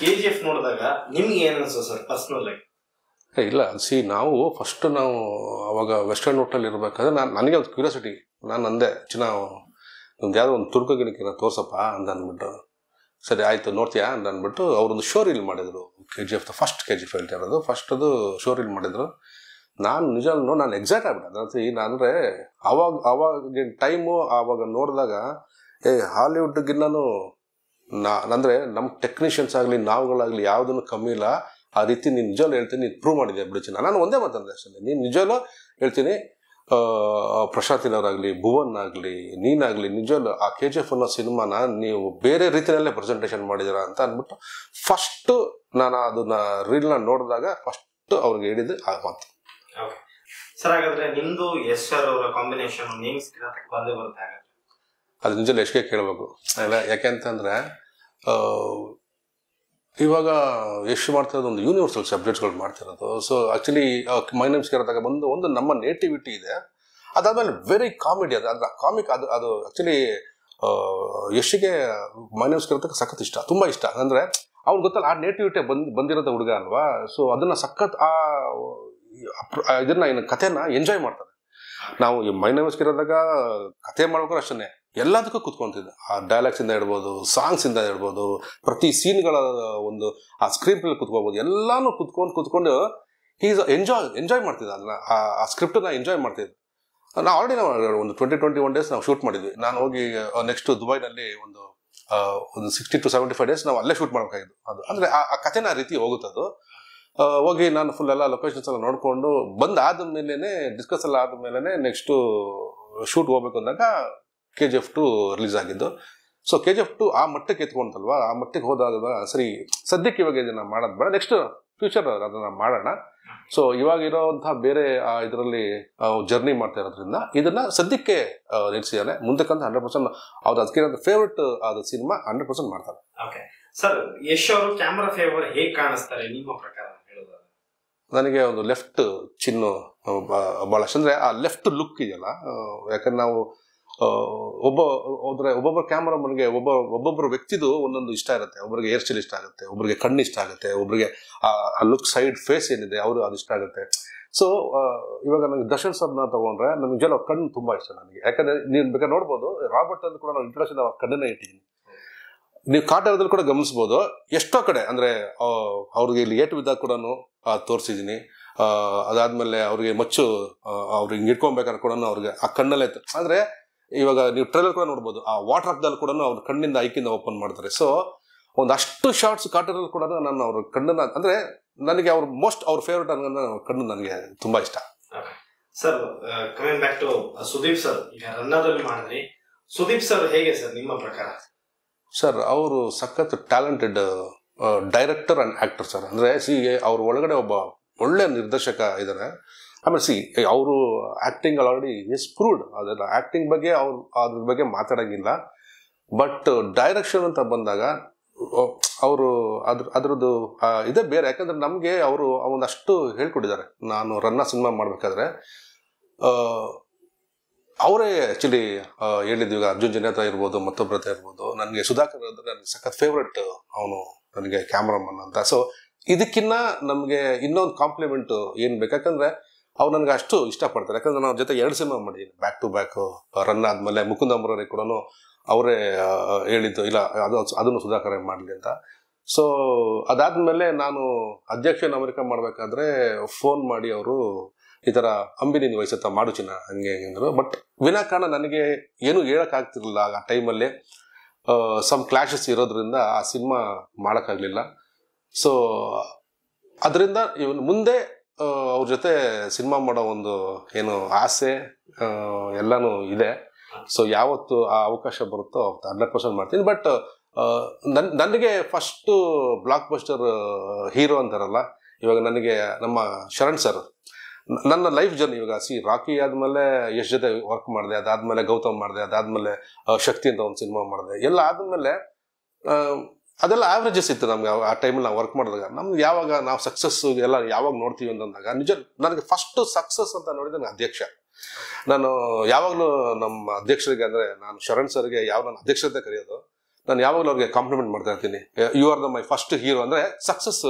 K G F ನೋಡಿದಾಗ ನಿಮ್ಗೆ ಏನು ಸರ್ ಇಲ್ಲ ಸಿ ನಾವು ಫಸ್ಟ್ ನಾವು ಅವಾಗ ವೆಸ್ಟರ್ನ್ ಹೋಟೆಲ್ ಇರಬೇಕಾದ್ರೆ ನಾನು ನನಗೆ ಒಂದು ಕ್ಯೂರಿಯಾಸಿಟಿ ನಾನು ಅಂದೆ ಚಿನ್ನ ನಿಮ್ದು ಯಾವುದೋ ಒಂದು ತುರ್ಕ ಗಿಡಕ್ಕೆ ತೋರ್ಸಪ್ಪ ಅಂತ ಅಂದ್ಬಿಟ್ಟು ಸರಿ ಆಯಿತು ನೋಡ್ತೀಯಾ ಅಂತ ಅಂದ್ಬಿಟ್ಟು ಅವರೊಂದು ರೀಲ್ ಮಾಡಿದರು K G F first K G F ಇರೋದು ಫಸ್ಟ್ ಅದು ರೀಲ್ ಮಾಡಿದರು ನಾನು ನಿಜ ನಾನು ಎಕ್ಸಾಕ್ಟ್ ಆಗ್ಬಿಟ್ಟೆ ನಾನು ಅಂದರೆ ಅವಾಗ ಅವಾಗ ಟೈಮು ಆವಾಗ ನೋಡಿದಾಗ ಏ ಹಾಲಿವುಡ್ಗಿನ್ನೂ ನಾ ಅಂದರೆ ನಮ್ಮ ಟೆಕ್ನಿಷಿಯನ್ಸ್ ಆಗಲಿ ನಾವುಗಳಾಗಲಿ ಯಾವುದನ್ನು ಕಮ್ಮಿ ಇಲ್ಲ ಆ ರೀತಿ ನೀನು ನಿಜವಾಗ್ಲೂ ಹೇಳ್ತೀನಿ ನೀನು ಪ್ರೂವ್ ಮಾಡಿದೆ ಬಿಡುಚಿನ ನಾನು ಒಂದೇ ಮಾತಂದೆ ಅಷ್ಟೇ ನೀನು ನಿಜವಲ್ಲೂ ಹೇಳ್ತೀನಿ ಪ್ರಶಾಂತಿನವರಾಗಲಿ ಭುವನ್ ಆಗಲಿ ನೀನಾಗಲಿ ನಿಜವಲ್ಲೂ ಆ ಕೆ ಜಿ ಎಫ್ ಅನ್ನೋ ಸಿನಿಮಾನ ನೀವು ಬೇರೆ ರೀತಿಯಲ್ಲೇ ಪ್ರೆಸೆಂಟೇಷನ್ ಮಾಡಿದೀರ ಅಂತ ಅಂದ್ಬಿಟ್ಟು ಫಸ್ಟು ನಾನು ಅದನ್ನ ರೀಲ್ನ ನೋಡಿದಾಗ ಫಸ್ಟ್ ಅವ್ರಿಗೆ ಹೇಳಿದ್ದು ಆ ಮಾತು ಸರ್ ಹಾಗಾದ್ರೆ ನಿಮ್ದು ಎಸ್ ಸರ್ ಅವರ ಕಾಂಬಿನೇಷನ್ ನೇಮ್ಸ್ ಬಂದೇ ಬರುತ್ತೆ ಅದು ನಿಜ ಲಕ್ಷ್ಯ ಕೇಳಬೇಕು ಯಾಕೆಂತಂದ್ರೆ ಯಾಕೆಂತಂದರೆ ಇವಾಗ ಎಷ್ಟು ಮಾಡ್ತಿರೋದು ಒಂದು ಯೂನಿವರ್ಸಲ್ ಸಬ್ಜೆಕ್ಟ್ಸ್ಗಳು ಮಾಡ್ತಿರೋದು ಸೊ ಆ್ಯಕ್ಚುಲಿ ಮೈನಮ್ಸ್ ಇರೋದಾಗ ಬಂದು ಒಂದು ನಮ್ಮ ನೇಟಿವಿಟಿ ಇದೆ ಅದಾದ್ಮೇಲೆ ವೆರಿ ಕಾಮಿಡಿ ಅದು ಕಾಮಿಕ್ ಅದು ಅದು ಆ್ಯಕ್ಚುಲಿ ಯಶ್ಗೆ ಮೈನಮ್ಸ್ ಕೇರತಕ್ಕೆ ಸಖತ್ ಇಷ್ಟ ತುಂಬ ಇಷ್ಟ ಅಂದರೆ ಅವ್ನು ಗೊತ್ತಲ್ಲ ಆ ನೇಟಿವಿಟಿ ಬಂದು ಬಂದಿರೋದ ಹುಡುಗ ಅಲ್ವಾ ಸೊ ಅದನ್ನು ಸಖತ್ ಆ ಇದನ್ನ ಏನು ಕಥೆನ ಎಂಜಾಯ್ ಮಾಡ್ತಾರೆ ನಾವು ಈ ಮೈನಮ್ಸ್ ಇರೋದಾಗ ಕಥೆ ಮಾಡ್ಬೇಕಾದ್ರೆ ಅಷ್ಟನ್ನೇ ಎಲ್ಲದಕ್ಕೂ ಕುತ್ಕೊಂತಿದ್ದ ಆ ಡೈಲಾಗ್ಸಿಂದ ಇಡ್ಬೋದು ಸಾಂಗ್ಸಿಂದ ಇಡ್ಬೋದು ಪ್ರತಿ ಸೀನ್ಗಳ ಒಂದು ಆ ಸ್ಕ್ರೀನ್ ಅಲ್ಲಿ ಕುತ್ಕೋಬೋದು ಎಲ್ಲಾನು ಕುತ್ಕೊಂಡು ಕುತ್ಕೊಂಡು ಈಸ್ ಎಂಜಾಯ್ ಎಂಜಾಯ್ ಮಾಡ್ತಿದ್ದೆ ಅದನ್ನ ಆ ಸ್ಕ್ರಿಪ್ಟನ್ನ ಎಂಜಾಯ್ ಮಾಡ್ತಿದ್ದೆ ನಾನು ಆಲ್ರೆಡಿ ನಾವು ಒಂದು ಟ್ವೆಂಟಿ ಟ್ವೆಂಟಿ ಒನ್ ಡೇಸ್ ನಾವು ಶೂಟ್ ಮಾಡಿದ್ವಿ ನಾನು ಹೋಗಿ ನೆಕ್ಸ್ಟ್ ದುಬೈನಲ್ಲಿ ಒಂದು ಒಂದು sixty to seventy five days ನಾವು ಅಲ್ಲೇ ಶೂಟ್ ಮಾಡಬೇಕಾಗಿದ್ದು ಅದು ಅಂದರೆ ಆ ಕಥೆನ ರೀತಿ ಹೋಗುತ್ತೆ ಅದು ಹೋಗಿ ನಾನು ಫುಲ್ ಎಲ್ಲ ಲೊಕೇಶನ್ಸ್ ಎಲ್ಲ ನೋಡಿಕೊಂಡು ಬಂದು ಆದ ಮೇಲೆ ಡಿಸ್ಕಸ್ ಎಲ್ಲ ಆದ ಮೇಲೆ ನೆಕ್ಸ್ಟು ಶೂಟ್ ಹೋಗ್ಬೇಕು ಅಂದಾಗ K G F two release ಆಗಿದ್ದು so K G F two ಆ ಮಟ್ಟಕ್ಕೆ ಎತ್ಕೊಂತಲ್ವಾ ಆ ಮಟ್ಟಕ್ಕೆ ಹೋದಾಗ ಸರಿ ಸದ್ಯಕ್ಕೆ ಇವಾಗ ಇದನ್ನು ಮಾಡೋದು ಬೇಡ ನೆಕ್ಸ್ಟ್ ಫ್ಯೂಚರ್ ಅದನ್ನು ಮಾಡೋಣ ಸೊ ಇವಾಗ ಇರೋವಂತಹ ಬೇರೆ ಇದರಲ್ಲಿ ಜರ್ನಿ ಮಾಡ್ತಾ ಇರೋದ್ರಿಂದ ಇದನ್ನ ಸದ್ಯಕ್ಕೆ ನಿಲ್ಲಿಸಿದ್ದಾರೆ ಮುಂದಕ್ಕಂತ ಹಂಡ್ರೆಡ್ ಪರ್ಸೆಂಟ್ ಅವ್ರು ಅದಕ್ಕಿರೋದು ಫೇವ್ರೆಟ್ ಆದ ಸಿನಿಮಾ ಹಂಡ್ರೆಡ್ ಪರ್ಸೆಂಟ್ ಮಾಡ್ತಾರೆ ಸರ್ ಯಶ್ ಅವರು ಕ್ಯಾಮ್ರಾ ಫೇವರ್ ಹೇಗೆ ಕಾಣಿಸ್ತಾರೆ ನಿಮ್ಮ ಪ್ರಕಾರ ನನಗೆ ಒಂದು ಲೆಫ್ಟ್ ಚಿನ್ನು ಬಹಳಷ್ಟು ಅಂದರೆ ಆ ಲೆಫ್ಟ್ ಲುಕ್ ಇದೆಯಲ್ಲ ಯಾಕಂದ್ರೆ ನಾವು ಒಬ್ಬ ಅಂದ್ರೆ ಒಬ್ಬೊಬ್ಬರ ಕ್ಯಾಮ್ರಾಮನ್ಗೆ ಒಬ್ಬ ಒಬ್ಬೊಬ್ಬರ ವ್ಯಕ್ತಿದು ಒಂದೊಂದು ಇಷ್ಟ ಇರುತ್ತೆ ಒಬ್ಬರಿಗೆ ಹೇರ್ ಸ್ಟೈಲ್ ಇಷ್ಟ ಆಗುತ್ತೆ ಒಬ್ಬರಿಗೆ ಕಣ್ಣು ಇಷ್ಟ ಆಗುತ್ತೆ ಒಬ್ಬರಿಗೆ ಆ ಲುಕ್ ಸೈಡ್ ಫೇಸ್ ಏನಿದೆ ಅವರು ಅದು ಇಷ್ಟ ಆಗುತ್ತೆ ಸೊ ಇವಾಗ ನನಗೆ ದರ್ಶನ್ ಸರ್ನ ತಗೊಂಡ್ರೆ ನನಗೆ ಜಲ ಕಣ್ಣು ತುಂಬಾ ಇಷ್ಟ ನನಗೆ ಯಾಕಂದ್ರೆ ನೀವು ಬೇಕಾದ್ರೆ ನೋಡ್ಬೋದು ರಾಬರ್ಟ್ ಅಲ್ಲಿ ಕೂಡ ನಾನು ಇಂಟ್ರೆಸ್ಟ್ ಅವ್ರ ಕಣ್ಣನ್ನ ಇಟ್ಟಿದ್ದೀನಿ ನೀವು ಕಾಟಾರದಲ್ಲಿ ಕೂಡ ಗಮನಿಸ್ಬೋದು ಎಷ್ಟೋ ಕಡೆ ಅಂದ್ರೆ ಅವ್ರಿಗೆ ಇಲ್ಲಿ ಏಟು ಬಿದ್ದಾಗ ಕೂಡ ತೋರಿಸಿದ್ದೀನಿ ಅದಾದ್ಮೇಲೆ ಅವ್ರಿಗೆ ಮಚ್ಚು ಅವ್ರಿಗೆ ಇಟ್ಕೊಬೇಕಾದ್ರೆ ಕೂಡ ಅವ್ರಿಗೆ ಆ ಕಣ್ಣಲ್ಲೇ ಆದ್ರೆ ಇವಾಗ ನೀವು ಟ್ರೈಲರ್ ಕೂಡ ನೋಡ್ಬೋದು ಆ ವಾಟರ್ ಹಾಕ್ದಲ್ಲಿ ಕೂಡ ಅವ್ರ ಕಣ್ಣಿಂದ ಐಕಿಂದ ಓಪನ್ ಮಾಡ್ತಾರೆ ಸೊ ಒಂದಷ್ಟು ಶಾರ್ಟ್ಸ್ ಕಾಟರಲ್ಲಿ ಕೂಡ ನಾನು ಅವ್ರ ಕಣ್ಣನ್ನ ಅಂದ್ರೆ ನನಗೆ ಅವ್ರ ಮೋಸ್ಟ್ ಅವ್ರ ಫೇವ್ರೇಟ್ ಅನ್ನೋ ಕಣ್ಣು ನನಗೆ ತುಂಬಾ ಇಷ್ಟ sir coming back to Sudeep sir ಈಗ ಮಾಡಿದ್ರಿ ಸುದೀಪ್ ಸರ್ ಹೇಗೆ ಸರ್ ನಿಮ್ಮ ಪ್ರಕಾರ ಸರ್ ಅವರು ಸಖತ್ talented director and actor sir ಅಂದ್ರೆ ಸಿ ಅವ್ರ ಒಳಗಡೆ ಒಬ್ಬ ಒಳ್ಳೆ ನಿರ್ದೇಶಕ ಇದ್ದಾರೆ ಆಮೇಲೆ ಸಿ ಅವರು ಆ್ಯಕ್ಟಿಂಗ್ ಆಲ್ರೆಡಿ ಇಸ್ ಪ್ರೂವ್ಡ್ ಅದೆಲ್ಲ ಆ್ಯಕ್ಟಿಂಗ್ ಬಗ್ಗೆ ಅವ್ರು ಅದ್ರ ಬಗ್ಗೆ ಮಾತಾಡೋಂಗಿಲ್ಲ ಬಟ್ ಡೈರೆಕ್ಷನ್ ಅಂತ ಬಂದಾಗ ಅವರು ಅದ್ರ ಅದರದ್ದು ಇದೇ ಬೇರೆ ಯಾಕಂದರೆ ನಮಗೆ ಅವರು ಅವನಷ್ಟು ಹೇಳ್ಕೊಟ್ಟಿದ್ದಾರೆ ನಾನು ರನ್ನ ಸಿನಿಮಾ ಮಾಡಬೇಕಾದ್ರೆ ಅವರೇ ಆ್ಯಕ್ಚುಲಿ ಹೇಳಿದ್ವಿ ಅರ್ಜುನ್ ಜನೇತ ಇರ್ಬೋದು ಮತ್ತೊಬ್ಬರ ಹತ್ರ ಇರ್ಬೋದು ನನಗೆ ಸುಧಾಕರ್ ಅಂದರೆ ನನಗೆ ಸಖತ್ ಫೇವ್ರೆಟ್ ಅವನು ನನಗೆ ಕ್ಯಾಮ್ರಾಮನ್ ಅಂತ ಸೊ ಇದಕ್ಕಿನ್ನ ನಮಗೆ ಇನ್ನೊಂದು ಕಾಂಪ್ಲಿಮೆಂಟು ಏನು ಬೇಕಾಕಂದರೆ ಅವ್ರು ನನಗೆ ಅಷ್ಟು ಇಷ್ಟಪಡ್ತಾರೆ ಯಾಕಂದ್ರೆ ನಾವು ಜೊತೆ ಎರಡು ಸಿನಿಮಾ ಮಾಡಿದ್ದೀನಿ ಬ್ಯಾಕ್ ಟು ಬ್ಯಾಕ್ ರನ್ ಆದಮೇಲೆ ಮುಕುಂದ ಕೂಡ ಅವರೇ ಹೇಳಿದ್ದು ಇಲ್ಲ ಅದು ಅದನ್ನು ಸುಧಾಕರ್ ಮಾಡಲಿ ಅಂತ ಸೊ ಅದಾದಮೇಲೆ ನಾನು ಅಧ್ಯಕ್ಷನ ಅಮೆರಿಕ ಮಾಡಬೇಕಾದ್ರೆ ಫೋನ್ ಮಾಡಿ ಅವರು ಈ ಥರ ಅಂಬಿನಿ ವಹಿಸುತ್ತಾ ಮಾಡು ಚಿನ್ನ ಹಂಗೆ ಅಂದರು ಬಟ್ ವಿನಾಕಾರಣ ನನಗೆ ಏನೂ ಹೇಳೋಕ್ಕಾಗ್ತಿರ್ಲಿಲ್ಲ ಆ ಟೈಮಲ್ಲಿ ಸಮ್ ಕ್ಲಾಶಸ್ ಇರೋದ್ರಿಂದ ಆ ಸಿನಿಮಾ ಮಾಡೋಕ್ಕಾಗಲಿಲ್ಲ ಸೊ ಅದರಿಂದ ಇವನು ಮುಂದೆ ಅವ್ರ ಜೊತೆ ಸಿನಿಮಾ ಮಾಡೋ ಒಂದು ಏನು ಆಸೆ ಎಲ್ಲಾನು ಇದೆ ಸೊ ಯಾವತ್ತು ಆ ಅವಕಾಶ ಬರುತ್ತೋ ಅವತ್ತು ಹಂಡ್ರೆಡ್ ಪರ್ಸೆಂಟ್ ಮಾಡ್ತೀನಿ ಬಟ್ ನನ್ ನನಗೆ ಫಸ್ಟು ಬ್ಲಾಕ್ ಬಸ್ಟರ್ ಹೀರೋ ಅಂತಾರಲ್ಲ ಇವಾಗ ನನಗೆ ನಮ್ಮ ಶರಣ್ ಸರ್ ನನ್ನ ಲೈಫ್ ಜರ್ನಿ ಇವಾಗ ಸಿ ರಾಕಿ ಆದಮೇಲೆ ಯಶ್ ಜೊತೆ ವರ್ಕ್ ಮಾಡಿದೆ ಅದಾದಮೇಲೆ ಗೌತಮ್ ಮಾಡಿದೆ ಅದಾದಮೇಲೆ ಶಕ್ತಿ ಅಂತ ಒಂದು ಸಿನಿಮಾ ಮಾಡಿದೆ ಎಲ್ಲ ಆದಮೇಲೆ ಅದೆಲ್ಲ ಆವ್ರೇಜಸ್ ಇತ್ತು ನಮ್ಗೆ ಆ ಟೈಮಲ್ಲಿ ನಾವು ವರ್ಕ್ ಮಾಡಿದಾಗ ನಮ್ಗೆ ಯಾವಾಗ ನಾವು ಸಕ್ಸಸ್ ಎಲ್ಲ ಯಾವಾಗ ನೋಡ್ತೀವಿ ಅಂತಂದಾಗ ನಿಜ ನನಗೆ ಫಸ್ಟ್ ಸಕ್ಸಸ್ ಅಂತ ನೋಡಿದ ನನ್ನ ಅಧ್ಯಕ್ಷ ನಾನು ಯಾವಾಗಲೂ ನಮ್ಮ ಅಧ್ಯಕ್ಷರಿಗೆ ಅಂದರೆ ನಾನು ಶರಣ್ ಸರ್ಗೆ ಯಾವ ನನ್ನ ಅಧ್ಯಕ್ಷತೆ ಕರೆಯೋದು ನಾನು ಯಾವಾಗಲೂ ಅವ್ರಿಗೆ ಕಾಂಪ್ಲಿಮೆಂಟ್ ಮಾಡ್ತಾ ಇರ್ತೀನಿ you are the my first hero ಅಂದರೆ ಸಕ್ಸಸ್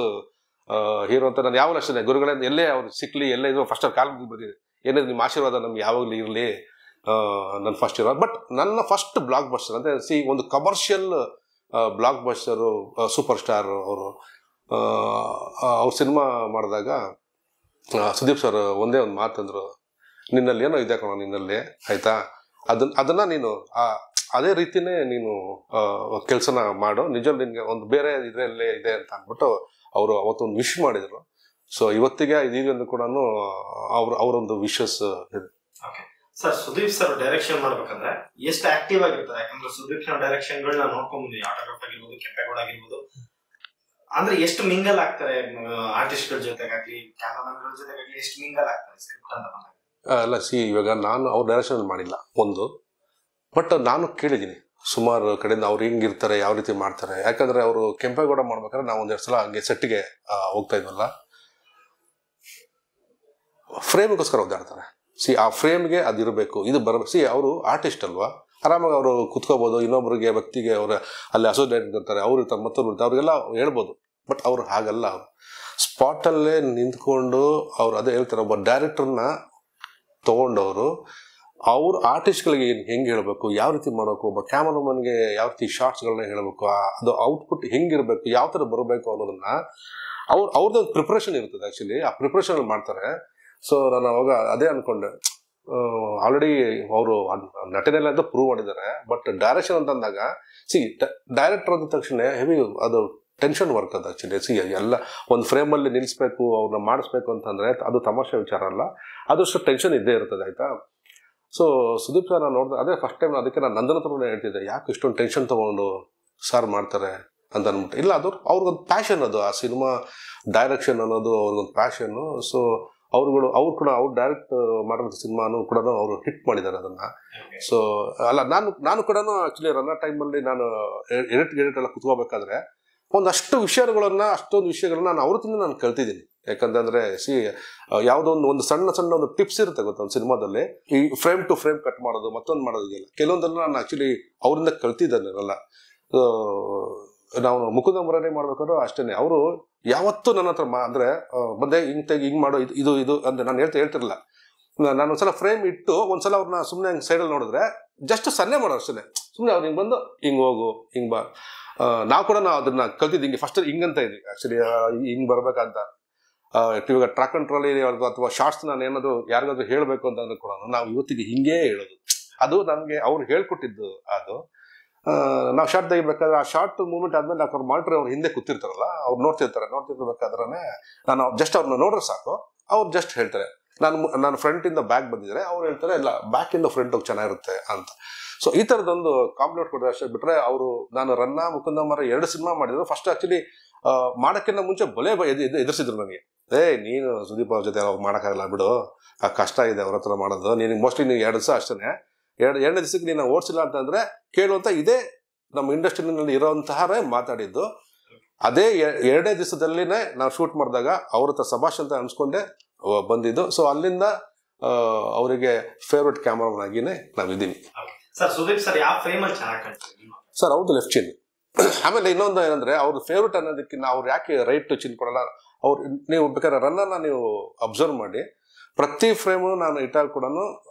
ಹೀರೋ ಅಂತ ನಾನು ಯಾವಾಗಲೂ ಅಷ್ಟೇ ಗುರುಗಳಿಂದ ಎಲ್ಲೇ ಅವ್ರು ಸಿಕ್ಕಲಿ ಎಲ್ಲೇ ಇದ್ರು ಫಸ್ಟ್ ಅವ್ರು ಕಾಲ್ ಬರ್ತೀನಿ ಏನಿದ್ರು ನಿಮ್ಮ ಆಶೀರ್ವಾದ ನಮ್ಗೆ ಯಾವಾಗಲೂ ಇರಲಿ ನನ್ನ ಫಸ್ಟ್ ಹೀರೋ ಬಟ್ ನನ್ನ ಫಸ್ಟ್ ಬ್ಲಾಕ್ ಬಸ್ಟರ್ ಅಂದರೆ ಸಿ ಒಂದು commercial blockbuster super star ಅವರು ಅವ್ರ ಸಿನಿಮಾ ಮಾಡಿದಾಗ ಸುದೀಪ್ ಸರ್ ಒಂದೇ ಒಂದು ಮಾತಂದರು ನಿನ್ನಲ್ಲಿ ಏನೋ ಇದೆ ಕಣ ನಿನ್ನಲ್ಲಿ ಆಯಿತಾ ಅದನ್ನ ಅದನ್ನು ನೀನು ಅದೇ ರೀತಿನೇ ನೀನು ಕೆಲಸನ ಮಾಡು ನಿಜ ನಿನಗೆ ಒಂದು ಬೇರೆ ಇದರಲ್ಲೇ ಇದೆ ಅಂತ ಅಂದ್ಬಿಟ್ಟು ಅವರು ಅವತ್ತೊಂದು ವಿಶ್ ಮಾಡಿದರು ಸೊ ಇವತ್ತಿಗೆ ಅಂದ್ರೆ ಕೂಡ ಅವ್ರ ಅವರೊಂದು ವಿಶಸ್ ಇದೆ ಸರ್ ಸುದೀಪ್ ಸರ್ ಡೈರೆಕ್ಷನ್ ಮಾಡ್ಬೇಕಂದ್ರೆ ಎಷ್ಟು ಆಕ್ಟಿವ್ ಆಗಿರ್ತಾರೆ ಯಾಕಂದ್ರೆ ಸುದೀಪ್ ಸರ್ ಡೈರೆಕ್ಷನ್ ಗಳನ್ನ ನೋಡ್ಕೊಂಡ್ ಬಂದಿ ಆಟೋಗ್ರಾಫ್ ಆಗಿರ್ಬೋದು ಕೆಂಪೇಗೌಡ ಆಗಿರ್ಬೋದು ಅಂದ್ರೆ ಎಷ್ಟು ಮಿಂಗಲ್ ಆಗ್ತಾರೆ ಆರ್ಟಿಸ್ಟ್ ಗಳ ಜೊತೆಗಾಗ್ಲಿ ಕ್ಯಾಮರಾಮನ್ ಗಳ ಜೊತೆಗಾಗ್ಲಿ ಎಷ್ಟು ಮಿಂಗಲ್ ಆಗ್ತಾರೆ ಸ್ಕ್ರಿಪ್ಟ್ ಅಂತ ಬಂದಾಗ ಅಲ್ಲ ಸಿ ಇವಾಗ ನಾನು ಅವ್ರ ಡೈರೆಕ್ಷನ್ ಮಾಡಿಲ್ಲ ಒಂದು ಬಟ್ ನಾನು ಕೇಳಿದ್ದೀನಿ ಸುಮಾರು ಕಡೆಯಿಂದ ಅವ್ರು ಹೆಂಗಿರ್ತಾರೆ ಯಾವ ರೀತಿ ಮಾಡ್ತಾರೆ ಯಾಕಂದ್ರೆ ಅವರು ಕೆಂಪೇಗೌಡ ಮಾಡ್ಬೇಕಾದ್ರೆ ನಾವು ಒಂದೆರಡು ಸಲ ಹಂಗೆ ಸೆಟ್ಟಿಗೆ ಹೋಗ್ತಾ ಇದ್ವಲ್ಲ ಫ್ರೇಮ್ಗೋಸ್ಕರ ಒದ್ದಾಡ್ತಾರೆ ಸಿ ಆ ಫ್ರೇಮ್ಗೆ ಅದಿರಬೇಕು ಇದು ಬರ ಸಿ ಅವರು ಆರ್ಟಿಸ್ಟ್ ಅಲ್ವಾ ಆರಾಮಾಗಿ ಅವರು ಕುತ್ಕೋಬೋದು ಇನ್ನೊಬ್ಬರಿಗೆ ವ್ಯಕ್ತಿಗೆ ಅವರ ಅಲ್ಲಿ ಅಸೋಸಿಯೇಟ್ ಇರ್ತಾರೆ ಅವರು ಇರ್ತಾರೆ ಮತ್ತೊಂದು ಇರ್ತಾರೆ ಅವ್ರಿಗೆಲ್ಲ ಹೇಳ್ಬೋದು ಬಟ್ ಅವ್ರು ಹಾಗಲ್ಲ ಅವರು ಸ್ಪಾಟಲ್ಲೇ ನಿಂತ್ಕೊಂಡು ಅವ್ರು ಅದೇ ಹೇಳ್ತಾರೆ ಒಬ್ಬ ಡೈರೆಕ್ಟರ್ನ ತೊಗೊಂಡವರು ಅವ್ರ ಆರ್ಟಿಸ್ಟ್ಗಳಿಗೆ ಏನು ಹೆಂಗೆ ಹೇಳಬೇಕು ಯಾವ ರೀತಿ ಮಾಡಬೇಕು ಒಬ್ಬ ಕ್ಯಾಮರಾಮನ್ಗೆ ಯಾವ ರೀತಿ ಶಾರ್ಟ್ಸ್ಗಳನ್ನ ಹೇಳಬೇಕು ಅದು ಔಟ್ಪುಟ್ ಹೆಂಗಿರಬೇಕು ಯಾವ ಥರ ಬರಬೇಕು ಅನ್ನೋದನ್ನ ಅವ್ರು ಅವ್ರದ್ದು ಪ್ರಿಪ್ರೇಷನ್ ಇರ್ತದೆ ಆ್ಯಕ್ಚುಲಿ ಆ ಪ್ರಿಪ್ರೇಷನಲ್ಲಿ ಮಾಡ್ತಾರೆ ಸೊ ನಾನು ಅವಾಗ ಅದೇ ಅನ್ಕೊಂಡೆ ಆಲ್ರೆಡಿ ಅವರು ನಟನೆಲ್ಲ ಅಂತ ಪ್ರೂವ್ ಮಾಡಿದ್ದಾರೆ ಬಟ್ ಡೈರೆಕ್ಷನ್ ಅಂತ ಅಂದಾಗ ಸಿ ಡೈರೆಕ್ಟರ್ ಅಂದ ತಕ್ಷಣ ಹೆವಿ ಅದು ಟೆನ್ಷನ್ ವರ್ಕ್ ಅದು ಆ್ಯಕ್ಚುಲಿ ಸಿ ಎಲ್ಲ ಒಂದು ಫ್ರೇಮಲ್ಲಿ ನಿಲ್ಲಿಸ್ಬೇಕು ಅವ್ರನ್ನ ಮಾಡಿಸ್ಬೇಕು ಅಂತಂದರೆ ಅದು ತಮಾಷೆ ವಿಚಾರ ಅಲ್ಲ ಅದಷ್ಟು ಟೆನ್ಷನ್ ಇದ್ದೇ ಇರ್ತದೆ ಆಯಿತಾ ಸೊ ಸುದೀಪ್ ಸರ್ ನಾನು ನೋಡಿದೆ ಅದೇ ಫಸ್ಟ್ ಟೈಮ್ ಅದಕ್ಕೆ ನಾನು ನಂದನ ಹತ್ರ ಹೇಳ್ತಿದ್ದೆ ಯಾಕೆ ಇಷ್ಟೊಂದು ಟೆನ್ಷನ್ ತೊಗೊಂಡು ಸರ್ ಮಾಡ್ತಾರೆ ಅಂತ ಅಂದ್ಬಿಟ್ಟು ಇಲ್ಲ ಅದು ಅವ್ರಿಗೊಂದು ಪ್ಯಾಷನ್ ಅದು ಆ ಸಿನಿಮಾ ಡೈರೆಕ್ಷನ್ ಅನ್ನೋದು ಅವ್ರಿಗೊಂದು ಪ್ಯಾಷನ್ನು ಸೊ ಅವ್ರುಗಳು ಅವ್ರು ಕೂಡ ಅವ್ರು ಡೈರೆಕ್ಟ್ ಮಾಡಿರೋ ಸಿನಿಮಾನು ಕೂಡ ಅವರು ಹಿಟ್ ಮಾಡಿದ್ದಾರೆ ಅದನ್ನು ಸೊ ಅಲ್ಲ ನಾನು ನಾನು ಕೂಡ ಆ್ಯಕ್ಚುಲಿ ರನ್ನ ಟೈಮಲ್ಲಿ ನಾನು ಎಡಿಟ್ ಎಡಿಟ್ ಎಲ್ಲ ಕುತ್ಕೋಬೇಕಾದ್ರೆ ಒಂದಷ್ಟು ವಿಷಯಗಳನ್ನ ಅಷ್ಟೊಂದು ವಿಷಯಗಳನ್ನ ನಾನು ಅವ್ರತಿಂದ ನಾನು ಕಲ್ತಿದ್ದೀನಿ ಯಾಕಂತಂದ್ರೆ ಸಿ ಯಾವುದೋ ಒಂದು ಒಂದು ಸಣ್ಣ ಸಣ್ಣ ಒಂದು ಟಿಪ್ಸ್ ಇರುತ್ತೆ ಗೊತ್ತಾ ಒಂದು ಸಿನಿಮಾದಲ್ಲಿ ಈ ಫ್ರೇಮ್ ಟು ಫ್ರೇಮ್ ಕಟ್ ಮಾಡೋದು ಮತ್ತೊಂದು ಮಾಡೋದು ಇದೆಯಲ್ಲ ನಾನು ಆ್ಯಕ್ಚುಲಿ ಅವರಿಂದ ಕಲ್ತಿದ್ದೇನೆ ಎಲ್ಲ ನಾವು ಮುಕುಂದ ಮುರಾರಿ ಮಾಡ್ಬೇಕಾದ್ರೂ ಅಷ್ಟೇ ಅವರು ಯಾವತ್ತೂ ನನ್ನ ಹತ್ರ ಮಾ ಅಂದರೆ ಬಂದೆ ಹಿಂಗೆ ತೆಗಿ ಹಿಂಗೆ ಮಾಡೋ ಇದು ಇದು ಅಂದರೆ ನಾನು ಹೇಳ್ತಾ ಹೇಳ್ತಿರಲ್ಲ ನಾನು ಒಂದ್ಸಲ ಫ್ರೇಮ್ ಇಟ್ಟು ಒಂದ್ಸಲ ಅವ್ರನ್ನ ಸುಮ್ಮನೆ ಹಂಗೆ ಸೈಡಲ್ಲಿ ನೋಡಿದ್ರೆ ಜಸ್ಟ್ ಸನ್ನೆ ಮಾಡೋ ಅಷ್ಟೇ ಸುಮ್ಮನೆ ಅವ್ರು ಹಿಂಗೆ ಬಂದು ಹಿಂಗೆ ಹೋಗು ಹಿಂಗೆ ಬಾ ನಾವು ಕೂಡ ನಾವು ಅದನ್ನ ಕಲ್ತಿದ್ದೆ ಹಿಂಗೆ ಫಸ್ಟ್ ಹಿಂಗಂತ ಇದ್ವಿ ಆ್ಯಕ್ಚುಲಿ ಹಿಂಗೆ ಬರ್ಬೇಕಂತ ಇವಾಗ ಟ್ರ್ಯಾಕ್ ಕಂಟ್ರೋಲ್ ಅಥವಾ ಶಾರ್ಟ್ಸ್ ನಾನು ಏನಾದರೂ ಯಾರಿಗಾದ್ರೂ ಹೇಳಬೇಕು ಅಂತಂದ್ರೆ ಕೂಡ ನಾವು ಇವತ್ತಿಗೆ ಹಿಂಗೇ ಹೇಳೋದು ಅದು ನನಗೆ ಅವ್ರು ಹೇಳ್ಕೊಟ್ಟಿದ್ದು ಅದು ನಾವು ಶಾರ್ಟ್ ತೆಗಿಬೇಕಾದ್ರೆ ಆ ಶಾರ್ಟ್ ಮೂಮೆಂಟ್ ಆದ್ಮೇಲೆ ನಾವು ಅವ್ರು ಅವ್ರು ಹಿಂದೆ ಕೂತಿರ್ತಾರಲ್ಲ ಅವ್ರು ನೋಡ್ತಿರ್ತಾರೆ ನೋಡ್ತಿರ್ಬೇಕಾದ್ರೆ ನಾನು ಜಸ್ಟ್ ಅವ್ರನ್ನ ನೋಡ್ರೆ ಸಾಕು ಅವ್ರು ಜಸ್ಟ್ ಹೇಳ್ತಾರೆ ನಾನು ನಾನು ಫ್ರಂಟಿಂದ ಬ್ಯಾಕ್ ಬಂದಿದ್ರೆ ಅವ್ರು ಹೇಳ್ತಾರೆ ಇಲ್ಲ ಬ್ಯಾಕಿಂದ ಫ್ರಂಟ್ ಹೋಗಿ ಚೆನ್ನಾಗಿರುತ್ತೆ ಅಂತ ಸೊ ಈ ಥರದೊಂದು ಕಾಂಪ್ಲೇಟ್ ಕೊಡಿದ್ರೆ ಅಷ್ಟೇ ಬಿಟ್ರೆ ಅವರು ನಾನು ರನ್ನ ಮುಕುಂದ ಮರ ಎರಡು ಸಿನಿಮಾ ಮಾಡಿದ್ರು ಫಸ್ಟ್ ಆ್ಯಕ್ಚುಲಿ ಮಾಡೋಕ್ಕಿಂತ ಮುಂಚೆ ಬಲೆ ಎದುರಿಸಿದ್ರು ನನಗೆ ಏ ನೀನು ಸುದೀಪ್ ಅವ್ರ ಜೊತೆ ಅವ್ರು ಮಾಡೋಕ್ಕಾಗಲ್ಲ ಬಿಡು ಆ ಕಷ್ಟ ಇದೆ ಅವ್ರ ಹತ್ರ ಮಾಡೋದು ನಿನಗೆ ಮೋಸ್ಟ್ಲಿ ನೀವು ಎರಡು ದಿವಸ ಅಷ್ಟೇ ಎರಡು ಎರಡನೇ ದಿವಸಕ್ಕೆ ನೀನು ಓಡಿಸಿಲ್ಲ ಅಂತಂದರೆ ಕೇಳುವಂಥ ಇದೇ ನಮ್ಮ ಇಂಡಸ್ಟ್ರಿನಲ್ಲಿ ಇರುವಂತಹ ಮಾತಾಡಿದ್ದು ಅದೇ ಎರಡನೇ ದಿವಸದಲ್ಲಿನೇ ನಾವು ಶೂಟ್ ಮಾಡಿದಾಗ ಅವ್ರ ಹತ್ರ ಸಭಾಷ್ ಅಂತ ಅನ್ಸ್ಕೊಂಡೆ ಬಂದಿದ್ದು ಸೊ ಅಲ್ಲಿಂದ ಅವರಿಗೆ ಫೇವ್ರೆಟ್ ಕ್ಯಾಮ್ರಾಮನ್ ಆಗಿನೇ ನಾವಿದ್ದೀನಿ ಸರ್ ಹೌದು ಲೆಫ್ಟ್ ಚಿನ್ ಆಮೇಲೆ ಇನ್ನೊಂದು ಏನಂದ್ರೆ ಅವ್ರ ಫೇವ್ರೆಟ್ ಅನ್ನೋದಕ್ಕಿಂತ ಅವ್ರು ಯಾಕೆ ರೈಟ್ ಚಿನ್ ಕೊಡಲ್ಲ ಅವ್ರು ನೀವು ಬೇಕಾದ್ರೆ ರನ್ನನ್ನು ನೀವು ಅಬ್ಸರ್ವ್ ಮಾಡಿ ಪ್ರತಿ ಫ್ರೇಮು ನಾನು ಇಟ್ಟಾಗ ಕೂಡ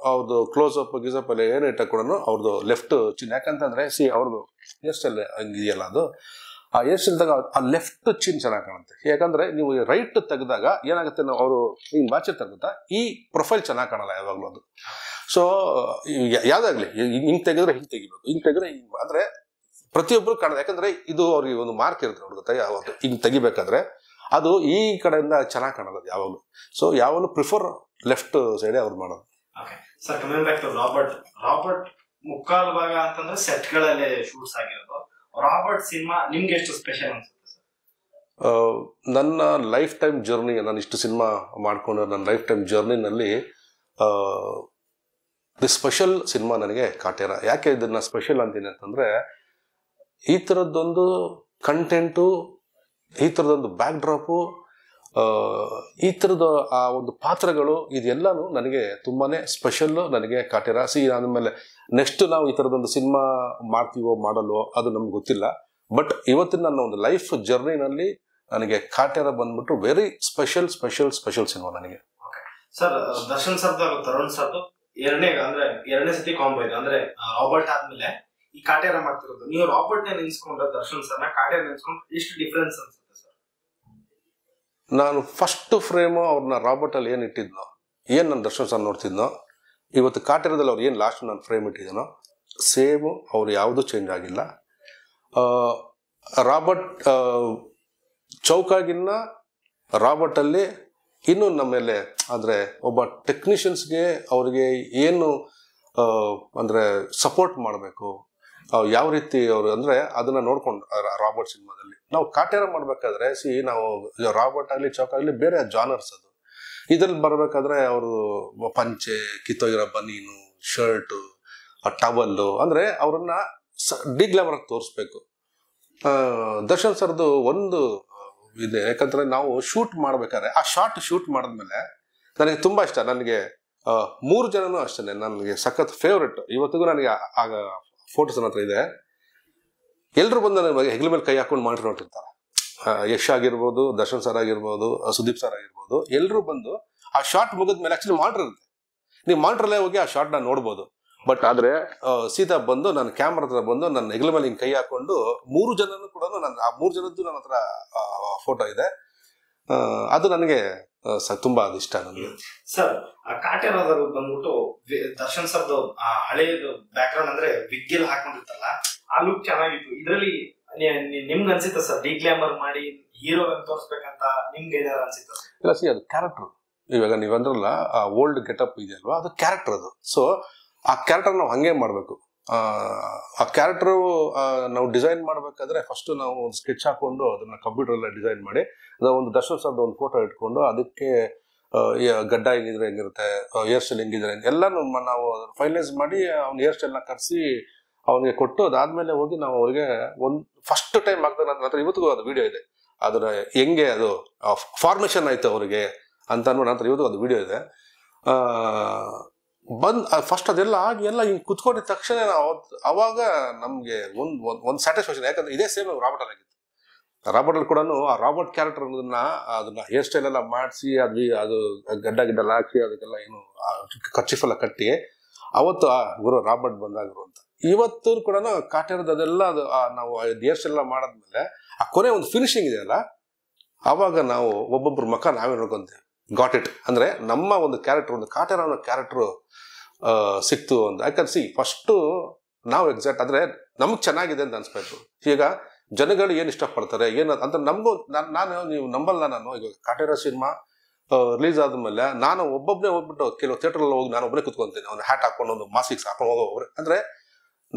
ಅವ್ರದ್ದು ಕ್ಲೋಸ್ ಅಪ್ ಅಪ್ ಅಲ್ಲಿ ಏನು ಇಟ್ಟಾಗ ಕೂಡ ಅವ್ರದ್ದು ಲೆಫ್ಟ್ ಚಿನ್ ಯಾಕಂತಂದ್ರೆ ಸಿ ಅವ್ರದ್ದು ಹೇರ್ ಸ್ಟೈಲ್ ಹಂಗಿದೆಯಲ್ಲ ಅದು ಆ ಹೇರ್ ಸ್ಟೈಲ್ ಆ ಲೆಫ್ಟ್ ಚಿನ್ ಚೆನ್ನಾಗಿ ಕಾಣುತ್ತೆ ಯಾಕಂದ್ರೆ ನೀವು ರೈಟ್ ತೆಗೆದಾಗ ಏನಾಗುತ್ತೆ ಅವರು ಹಿಂಗೆ ಬಾಚೆ ತೆಗೆದ ಈ ಪ್ರೊಫೈಲ್ ಚೆನ್ನಾಗಿ ಕಾಣಲ್ಲ ಯಾವಾಗಲೂ ಅದು ಸೊ ಯಾವ್ದಾಗ್ಲಿ ಹಿಂಗೆ ತೆಗೆದ್ರೆ ಹಿಂಗೆ ತೆಗಿಬೇಕು ಹಿಂಗೆ ತೆಗೆದ್ರೆ ಹಿಂಗೆ ಅಂದ್ರೆ ಪ್ರತಿಯೊಬ್ಬರು ಕಾಣೋದು ಯಾಕಂದ್ರೆ ಇದು ಅವ್ರಿಗೆ ಒಂದು ಮಾರ್ಕ್ ಇರುತ್ತೆ ಅವ್ರದ್ದು ಯಾವಾಗ ಹಿಂಗೆ ತೆಗಿಬೇಕಾದ್ರೆ ಅದು ಈ ಕಡೆಯಿಂದ ಚೆನ್ನಾಗಿ ಕಾಣಲ್ಲ ಯಾವಾಗಲೂ ಸೊ ಯಾವಾಗಲೂ ಪ್ರಿಫರ್ ಲೆಫ್ಟ್ ಸೈಡ್ ಅವ್ರು ಮಾಡೋದು sir coming back to Robert Robert ಮುಕ್ಕಾಲು ಭಾಗ ಅಂತಂದ್ರೆ ಸೆಟ್ ಗಳಲ್ಲಿ ಶೂಟ್ಸ್ ಆಗಿರೋದು ರಾಬರ್ಟ್ ಸಿನಿಮಾ ನಿಮ್ಗೆ ಎಷ್ಟು ಸ್ಪೆಷಲ್ ಅನ್ಸುತ್ತೆ ನನ್ನ ಲೈಫ್ ಟೈಮ್ ಜರ್ನಿ ನಾನು ಇಷ್ಟು ಸಿನಿಮಾ ಮಾಡಿಕೊಂಡು ನನ್ನ ಲೈಫ್ ಟೈಮ್ ಜರ್ನಿನಲ್ಲಿ ದಿ ಸ್ಪೆಷಲ್ ಸಿನಿಮಾ ನನಗೆ ಕಾಟೇರ ಯಾಕೆ ಇದನ್ನ ಸ್ಪೆಷಲ್ ಅಂತೀನಿ ಅಂತಂದರೆ ಈ ಥರದ್ದೊಂದು ಕಂಟೆಂಟು ಈ ಥರದೊಂದು ಬ್ಯಾಕ್ ಡ್ರಾಪು ಈ ಥರದ ಆ ಒಂದು ಪಾತ್ರಗಳು ಇದೆಲ್ಲಾನು ನನಗೆ ತುಂಬಾನೇ ಸ್ಪೆಷಲ್ಲು ನನಗೆ ಕಾಟಿರ ಸಿ ಆದಮೇಲೆ ನೆಕ್ಸ್ಟ್ ನಾವು ಈ ಥರದೊಂದು ಸಿನಿಮಾ ಮಾಡ್ತೀವೋ ಮಾಡಲ್ವೋ ಅದು ನಮ್ಗೆ ಗೊತ್ತಿಲ್ಲ ಬಟ್ ಇವತ್ತಿನ ನನ್ನ ಒಂದು ಲೈಫ್ ಜರ್ನಿನಲ್ಲಿ ನನಗೆ ಕಾಟೇರ ಬಂದ್ಬಿಟ್ಟು very special special special cinema ನನಗೆ ಸರ್ ದರ್ಶನ್ ಸರ್ದು ತರುಣ್ ಸರ್ದು ಎರಡನೇ ಅಂದ್ರೆ ಎರಡನೇ ಸತಿ ಕಾಂಬೋ ಇದೆ ಅಂದ್ರೆ ರಾಬರ್ಟ್ ಆದ್ಮೇಲೆ ಈ ಕಾಟೇರ ಮಾಡ್ತಿರೋದು ನೀವು ರಾಬರ್ಟ್ ನೆನೆಸ್ಕೊಂಡ್ರೆ ದರ್ಶನ್ ಸರ್ ಕಾಟೇರ ನೆನ್ಸ್ಕೊಂಡ್ರೆ ಎಷ್ಟು ಡಿಫ್ರೆನ್ಸ್ ಅನ್ಸುತ್ತೆ ನಾನು ಫಸ್ಟ್ ಫ್ರೇಮು ಅವ್ರನ್ನ ರಾಬರ್ಟಲ್ಲಿ ಏನು ಇಟ್ಟಿದ್ನೋ ಏನು ನನ್ನ ದರ್ಶನ್ ಸರ್ ನೋಡ್ತಿದ್ನೋ ಇವತ್ತು ಕಾಟೇರದಲ್ಲಿ ಅವ್ರು ಏನು ಲಾಸ್ಟ್ ನಾನು ಫ್ರೇಮ್ ಇಟ್ಟಿದ್ದೀನೋ ಸೇಮು ಅವ್ರು ಯಾವುದೂ ಚೇಂಜ್ ಆಗಿಲ್ಲ ರಾಬರ್ಟ್ ಚೌಕಾಗಿನ್ನ ರಾಬರ್ಟಲ್ಲಿ ಇನ್ನೂ ನಮ್ಮ ಮೇಲೆ ಅಂದರೆ ಒಬ್ಬ ಟೆಕ್ನಿಷಿಯನ್ಸ್ಗೆ ಅವರಿಗೆ ಏನು ಅಂದರೆ ಸಪೋರ್ಟ್ ಮಾಡಬೇಕು ಯಾವ ರೀತಿ ಅವರು ಅಂದರೆ ಅದನ್ನು ನೋಡ್ಕೊಂಡು ರಾಬರ್ಟ್ ಸಿನಿಮಾದಲ್ಲಿ ನಾವು ಕಾಟೇರ ಮಾಡ್ಬೇಕಾದ್ರೆ ಸಿ ನಾವು ರಾಬರ್ಟ್ ಆಗಲಿ ಚೌಕ್ ಆಗಲಿ ಬೇರೆ ಜಾನರ್ಸ್ ಅದು ಇದ್ರಲ್ಲಿ ಬರಬೇಕಾದ್ರೆ ಅವರು ಪಂಚೆ ಕಿತ್ತೋಗಿರೋ ಬನೀನು ಶರ್ಟು ಟವಲ್ಲು ಅಂದರೆ ಅವರನ್ನ ಗ್ಲಾಮರ್ ತೋರಿಸ್ಬೇಕು ದರ್ಶನ್ ಸರ್ದು ಒಂದು ಇದೆ ಯಾಕಂದ್ರೆ ನಾವು ಶೂಟ್ ಮಾಡ್ಬೇಕಾದ್ರೆ ಆ ಶಾರ್ಟ್ ಶೂಟ್ ಮಾಡಿದ್ಮೇಲೆ ನನಗೆ ತುಂಬ ಇಷ್ಟ ನನಗೆ ಮೂರು ಜನನೂ ಅಷ್ಟೇ ನನಗೆ ಸಖತ್ ಫೇವ್ರೆಟ್ ಇವತ್ತಿಗೂ ನನಗೆ ಆಗ ಫೋಟೋಸ್ ಹತ್ರ ಇದೆ ಎಲ್ಲರೂ ಬಂದು ನನ್ನ ಮೇಲೆ ಕೈ ಹಾಕೊಂಡು ಮಾಡ್ರಿ ನೋಡಿರ್ತಾರೆ ಯಶ್ ಆಗಿರ್ಬೋದು ದರ್ಶನ್ ಸರ್ ಆಗಿರ್ಬೋದು ಸುದೀಪ್ ಸರ್ ಆಗಿರ್ಬೋದು ಎಲ್ಲರೂ ಬಂದು ಆ ಶಾರ್ಟ್ ಮುಗಿದ ಮೇಲೆ ಆಕ್ಚುಲಿ ಮಾಡ್ರಿ ಇರುತ್ತೆ ನೀವು ಮಾಡ್ರಲ್ಲೇ ಹೋಗಿ ಆ ಶಾರ್ಟ್ನ ನೋಡ್ಬೋದು ಬಟ್ ಆದ್ರೆ ಸೀತಾ ಬಂದು ನನ್ನ ಕ್ಯಾಮ್ರಾ ಹತ್ರ ಬಂದು ನನ್ನ ಹೆಗಲ ಮೇಲೆ ಹಿಂಗೆ ಕೈ ಹಾಕೊಂಡು ಮೂರು ಜನನು ಕೂಡ ನನ್ನ ಆ ಮೂರು ಜನದ್ದು ನನ್ನ ಹತ್ರ ಫೋಟೋ ಇದೆ ಅದು ನನಗೆ ತುಂಬಾ ಅದು ಇಷ್ಟ ನನಗೆ ಸರ್ ಕಾಟೇರಾದರು ಬಂದ್ಬಿಟ್ಟು ದರ್ಶನ್ ಸರ್ದು ಹಳೆಯದು ಬ್ಯಾಕ್ಗ್ರೌಂಡ್ ಅಂದ್ರೆ ವಿಗ್ಗೆಲ್ ಹಾಕೊಂಡಿರ್ತಲ್ಲ ಆ ಲುಕ್ ಚೆನ್ನಾಗಿತ್ತು ಇದರಲ್ಲಿ ನಿಮ್ಗೆ ಅನ್ಸಿತ್ತ ಸರ್ ಡಿ ಗ್ಲಾಮರ್ ಮಾಡಿ ಹೀರೋ ತೋರಿಸ್ಬೇಕಂತ ನಿಮ್ಗೆ ಏನಾರು ಅನ್ಸಿತ್ತ ಇಲ್ಲ ಸಿ ಅದು ಕ್ಯಾರೆಕ್ಟರ್ ಇವಾಗ ನೀವಂದ್ರಲ್ಲ ಆ ಓಲ್ಡ್ ಗೆಟಪ್ ಇದೆ ಅಲ್ವಾ ಅದು ಕ್ಯಾರೆಕ್ಟರ್ ಅದು ಸೊ ಆ ಕ್ಯಾರೆಕ್ಟರ್ ನಾವು ಹಂಗೆ ಮಾಡಬೇಕು ಆ ಕ್ಯಾರೆಕ್ಟರ್ ನಾವು ಡಿಸೈನ್ ಮಾಡಬೇಕಾದ್ರೆ ಫಸ್ಟ್ ನಾವು ಒಂದು ಸ್ಕೆಚ್ ಹಾಕೊಂಡು ಅದನ್ನ ಕಂಪ್ಯೂಟರ್ ಡಿಸೈನ್ ಮಾಡಿ ಅದ ಒಂದು ದರ್ಶನ್ ಒಂದು ಫೋಟೋ ಇಟ್ಕೊಂಡು ಅದಕ್ಕೆ ಗಡ್ಡ ಹೆಂಗಿದ್ರೆ ಹೆಂಗಿರುತ್ತೆ ಹೇರ್ ಸ್ಟೈಲ್ ಹೆಂಗಿದ್ರೆ ಎಲ್ಲ ನಾವು ಫೈನಲೈಸ್ ಮಾಡಿ ಅವ್ನ ಹೇರ್ ಸ್ಟೈಲ್ನ ಕರೆಸಿ ಅವನಿಗೆ ಕೊಟ್ಟು ಅದಾದ್ಮೇಲೆ ಹೋಗಿ ನಾವು ಅವ್ರಿಗೆ ಒಂದು ಫಸ್ಟ್ ಟೈಮ್ ಆಗ್ತಾನೆ ನಂತರ ಹತ್ರ ಇವತ್ತಿಗೂ ಅದು ವಿಡಿಯೋ ಇದೆ ಅದರ ಹೆಂಗೆ ಅದು ಫಾರ್ಮೇಷನ್ ಆಯ್ತು ಅವರಿಗೆ ಅಂತ ಅನ್ಬಿಟ್ಟು ನಂತರ ಇವತ್ತಿಗೂ ಅದು ವಿಡಿಯೋ ಇದೆ ಬಂದ್ ಫಸ್ಟ್ ಅದೆಲ್ಲ ಆಗಿ ಎಲ್ಲ ಹಿಂಗೆ ಕುತ್ಕೊಂಡಿದ್ದ ತಕ್ಷಣ ಅವಾಗ ನಮಗೆ ಒಂದು ಒಂದು ಸ್ಯಾಟಿಸ್ಫ್ಯಾಕ್ಷನ್ ಯಾಕಂದ್ರೆ ಇದೇ ಸೇಮ್ ರಾಬರ್ಟ್ ಆಗಿತ್ತು ರಾಬರ್ಟಲ್ಲಿ ಕೂಡ ಆ ರಾಬರ್ಟ್ ಕ್ಯಾರೆಕ್ಟರ್ ಅನ್ನೋದನ್ನ ಅದನ್ನ ಹೇರ್ ಸ್ಟೈಲ್ ಎಲ್ಲ ಮಾಡಿಸಿ ಅದು ಅದು ಗಡ್ಡ ಗಿಡ್ಡೆಲ್ಲ ಹಾಕಿ ಅದಕ್ಕೆಲ್ಲ ಏನು ಖರ್ಚಿಫೆಲ್ಲ ಕಟ್ಟಿ ಅವತ್ತು ಆ ಗುರು ರಾಬರ್ಟ್ ಬಂದಾಗರು ಅಂತ ಇವತ್ತು ಕೂಡ ಕಾಟೇರದ ಅದೆಲ್ಲ ಅದು ನಾವು ದೇಶ ಎಲ್ಲ ಮಾಡಾದ್ಮೇಲೆ ಆ ಕೊನೆ ಒಂದು ಫಿನಿಶಿಂಗ್ ಇದೆಯಲ್ಲ ಆವಾಗ ನಾವು ಒಬ್ಬೊಬ್ಬರ ಮಕ್ಕ ನಾವೇ ನೋಡ್ಕೊಂತೀವಿ ಗಾಟ್ ಇಟ್ ಅಂದರೆ ನಮ್ಮ ಒಂದು ಕ್ಯಾರೆಕ್ಟರ್ ಒಂದು ಕಾಟೇರ ಅನ್ನೋ ಕ್ಯಾರೆಕ್ಟ್ರು ಸಿಕ್ತು ಅಂತ ಯಾಕಂದ್ರೆ ಸಿ ಫಸ್ಟ್ ನಾವು ಎಕ್ಸಾಕ್ಟ್ ಅಂದ್ರೆ ನಮ್ಗೆ ಚೆನ್ನಾಗಿದೆ ಅಂತ ಅನ್ಸ್ಬೇಕು ಈಗ ಜನಗಳು ಏನು ಇಷ್ಟಪಡ್ತಾರೆ ಏನು ಅಂತ ನಮಗೂ ನಾನು ನಾನು ನೀವು ನಂಬಲ್ಲ ನಾನು ಈಗ ಕಾಟೇರ ಸಿನಿಮಾ ರಿಲೀಸ್ ಆದಮೇಲೆ ನಾನು ಒಬ್ಬೊಬ್ಬನೇ ಹೋಗ್ಬಿಟ್ಟು ಕೆಲವು ಅಲ್ಲಿ ಹೋಗಿ ನಾನು ಒಬ್ಬನೇ ಕುತ್ಕೊಂತೀನಿ ಒಂದು ಹ್ಯಾಟ್ ಹಾಕೊಂಡು ಒಂದು ಮಾಸಿಕ್ಸ್ ಹಾಕೊಂಡು ಹೋಗೋವ್ರೆ ಅಂದರೆ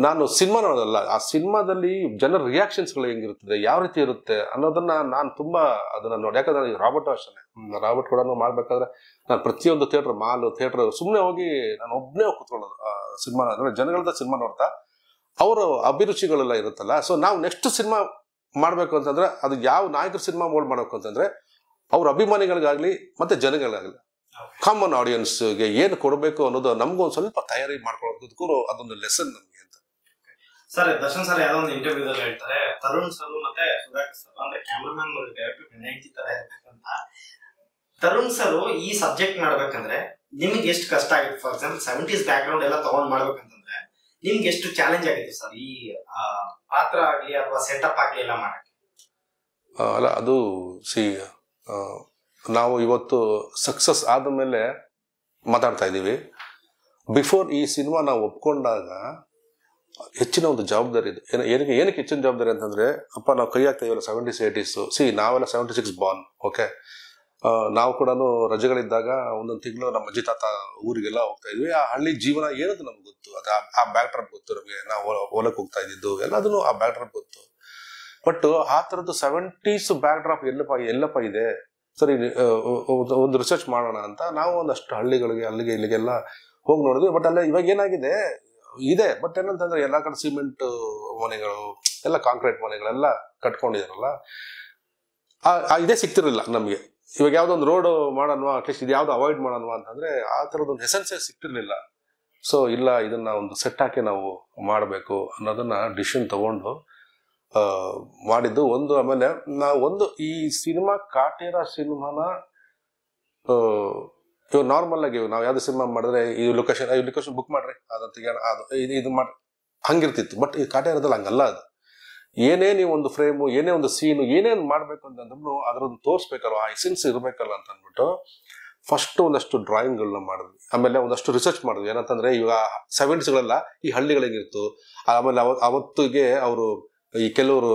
ನಾನು ಸಿನಿಮಾ ನೋಡೋದಲ್ಲ ಆ ಸಿನಿಮಾದಲ್ಲಿ ಜನರ ರಿಯಾಕ್ಷನ್ಸ್ಗಳು ಹೆಂಗಿರುತ್ತದೆ ಯಾವ ರೀತಿ ಇರುತ್ತೆ ಅನ್ನೋದನ್ನ ನಾನು ತುಂಬಾ ಅದನ್ನ ನೋಡಿ ಯಾಕಂದ್ರೆ ರಾಬರ್ಟ್ ಅಷ್ಟೇ ರಾಬರ್ಟ್ ಕೂಡ ಮಾಡ್ಬೇಕಾದ್ರೆ ನಾನು ಪ್ರತಿಯೊಂದು ಥಿಯೇಟರ್ ಮಾಲ್ ಥಿಯೇಟರ್ ಸುಮ್ಮನೆ ಹೋಗಿ ನಾನು ಒಬ್ಬನೇ ಹೋಗಿ ಕುತ್ಕೊಳ್ಳೋದು ಸಿನಿಮಾ ಅಂದ್ರೆ ಜನಗಳದ ಸಿನಿಮಾ ನೋಡ್ತಾ ಅವರು ಅಭಿರುಚಿಗಳೆಲ್ಲ ಇರುತ್ತಲ್ಲ ಸೊ ನಾವು ನೆಕ್ಸ್ಟ್ ಸಿನಿಮಾ ಮಾಡ್ಬೇಕು ಅಂತಂದ್ರೆ ಅದು ಯಾವ ನಾಯಕರು ಸಿನಿಮಾ ಮೋಲ್ಡ್ ಮಾಡಬೇಕು ಅಂತಂದ್ರೆ ಅವ್ರ ಅಭಿಮಾನಿಗಳಿಗಾಗಲಿ ಮತ್ತು ಜನಗಳಿಗಾಗಲಿ ಕಾಮನ್ ಆಡಿಯನ್ಸ್ಗೆ ಏನು ಕೊಡಬೇಕು ಅನ್ನೋದು ಒಂದು ಸ್ವಲ್ಪ ತಯಾರಿ ಮಾಡ್ಕೊಳ್ಳೋದಕ್ಕೂ ಅದೊಂದು ಲೆಸನ್ ನಮಗೆ ಅಂತ ಸರ್ ದರ್ಶನ್ ಸರ್ ಯಾವ್ದೋ ಒಂದು ಇಂಟರ್ವ್ಯೂದಲ್ಲಿ ಹೇಳ್ತಾರೆ ತರುಣ್ ಸರ್ ಮತ್ತೆ ಸುಧಾಕರ್ ಸರ್ ಅಂದ್ರೆ ಕ್ಯಾಮ್ರಾಮನ್ ಡೈರೆಕ್ಟ್ ತರ ಇರ್ತಕ್ಕಂತ ತರುಣ್ ಸರ್ ಈ ಸಬ್ಜೆಕ್ಟ್ ಮಾಡ್ಬೇಕಂದ್ರೆ ನಿಮ್ಗೆ ಎಷ್ಟು ಕಷ್ಟ ಆಗಿತ್ತು for example seventies background ಎಲ್ಲ ತಗೊಂಡ್ ಮಾಡ್ಬೇಕಂತಂದ್ರೆ ನಿಮ್ಗೆ ಎಷ್ಟು ಚಾಲೆಂಜ್ ಆಗಿತ್ತು ಸರ್ ಈ ಪಾತ್ರ ಆಗಲಿ ಅಥವಾ ಸೆಟಪ್ ಆಗ್ಲಿ ಎಲ್ಲ ಮಾಡಕ್ಕೆ ಅಲ್ಲ ಅದು ಸಿ ನಾವು ಇವತ್ತು ಸಕ್ಸಸ್ ಆದ ಮೇಲೆ ಮಾತಾಡ್ತಾ ಇದ್ದೀವಿ ಬಿಫೋರ್ ಈ ಸಿನಿಮಾ ನಾವು ಒಪ್ಕೊಂಡಾಗ ಹೆಚ್ಚಿನ ಒಂದು ಜವಾಬ್ದಾರಿ ಇದೆ ಏನಕ್ಕೆ ಏನಕ್ಕೆ ಹೆಚ್ಚಿನ ಜವಾಬ್ದಾರಿ ಅಂತಂದರೆ ಅಪ್ಪ ನಾವು ಕೈ ಆಗ್ತಾ ಇವಲ್ಲ ಸೆವೆಂಟೀಸ್ ಏಯ್ಟೀಸು ಸಿ ನಾವೆಲ್ಲ ಸೆವೆಂಟಿ ಸಿಕ್ಸ್ ಬಾರ್ನ್ ಓಕೆ ನಾವು ಕೂಡ ರಜೆಗಳಿದ್ದಾಗ ಒಂದೊಂದು ತಿಂಗಳು ನಮ್ಮ ಅಜ್ಜಿ ತಾತ ಊರಿಗೆಲ್ಲ ಹೋಗ್ತಾ ಇದ್ವಿ ಆ ಹಳ್ಳಿ ಜೀವನ ಏನದು ನಮ್ಗೆ ಗೊತ್ತು ಅದು ಆ ಬ್ಯಾಕ್ ಡ್ರಾಪ್ ಗೊತ್ತು ನಮಗೆ ನಾವು ಓಲಕ್ಕೆ ಹೋಗ್ತಾ ಇದ್ದಿದ್ದು ಎಲ್ಲದನ್ನು ಆ ಬ್ಯಾಕ್ ಡ್ರಾಪ್ ಗೊತ್ತು ಬಟ್ ಆ ಥರದ್ದು ಸೆವೆಂಟೀಸ್ ಬ್ಯಾಕ್ ಡ್ರಾಪ್ ಎಲ್ಲಪ್ಪ ಎಲ್ಲಪ್ಪ ಇದೆ ಸರಿ ಒಂದು ರಿಸರ್ಚ್ ಮಾಡೋಣ ಅಂತ ನಾವು ಒಂದಷ್ಟು ಹಳ್ಳಿಗಳಿಗೆ ಅಲ್ಲಿಗೆ ಇಲ್ಲಿಗೆಲ್ಲ ಹೋಗಿ ನೋಡಿದ್ವಿ ಬಟ್ ಅಲ್ಲೇ ಇವಾಗ ಏನಾಗಿದೆ ಇದೆ ಬಟ್ ಏನಂತಂದ್ರೆ ಎಲ್ಲ ಕಡೆ ಸಿಮೆಂಟ್ ಮನೆಗಳು ಎಲ್ಲ ಕಾಂಕ್ರೀಟ್ ಮನೆಗಳೆಲ್ಲ ಕಟ್ಕೊಂಡಿದಾರಲ್ಲ ಇದೇ ಸಿಗ್ತಿರಲಿಲ್ಲ ನಮಗೆ ಇವಾಗ ಯಾವ್ದೊಂದು ರೋಡ್ ಮಾಡೋಣ ಅಟ್ಲೀಸ್ಟ್ ಇದು ಯಾವ್ದು ಅವಾಯ್ಡ್ ಮಾಡೋಣ ಅಂತಂದ್ರೆ ಆ ಥರದೊಂದು ಎಸೆನ್ಸೇ ಸಿಕ್ತಿರ್ಲಿಲ್ಲ ಸೊ ಇಲ್ಲ ಇದನ್ನ ಒಂದು ಸೆಟ್ ಹಾಕಿ ನಾವು ಮಾಡಬೇಕು ಅನ್ನೋದನ್ನ ಡಿಸಿಷನ್ ತಗೊಂಡು ಮಾಡಿದ್ದು ಒಂದು ಆಮೇಲೆ ನಾ ಒಂದು ಈ ಸಿನಿಮಾ ಕಾಟೇರ ಸಿನಿಮಾನ ಇವ್ ನಾರ್ಮಲ್ ಆಗಿ ನಾವು ಯಾವ್ದು ಸಿನಿಮಾ ಮಾಡಿದ್ರೆ ಈ ಲೊಕೇಶನ್ ಈ ಲೊಕೇಶನ್ ಬುಕ್ ಮಾಡ್ರಿ ಅದೊತ್ತಿಗೆ ಅದು ಇದು ಇದು ಮಾಡಿ ಹಂಗಿರ್ತಿತ್ತು ಬಟ್ ಈ ಕಾಟೇರದಲ್ಲಿ ಹಂಗಲ್ಲ ಅದು ಏನೇ ನೀವು ಒಂದು ಫ್ರೇಮು ಏನೇ ಒಂದು ಸೀನು ಏನೇನು ಮಾಡಬೇಕು ಅಂತಂದ್ರು ಅದ್ರದ್ದು ತೋರಿಸ್ಬೇಕಲ್ಲ ಆ ಎಸೆನ್ಸ್ ಇರಬೇಕಲ್ಲ ಅಂತ ಅಂದ್ಬಿಟ್ಟು ಫಸ್ಟ್ ಒಂದಷ್ಟು ಡ್ರಾಯಿಂಗ್ಗಳನ್ನ ಮಾಡಿದ್ವಿ ಆಮೇಲೆ ಒಂದಷ್ಟು ರಿಸರ್ಚ್ ಮಾಡಿದ್ವಿ ಏನಂತಂದ್ರೆ ಇವಾಗ ಸೆವೆಂಟೀಸ್ಗಳೆಲ್ಲ ಈ ಹಳ್ಳಿಗಳು ಹೆಂಗಿರ್ತು ಆಮೇಲೆ ಅವತ್ತಿಗೆ ಅವರು ಈ ಕೆಲವರು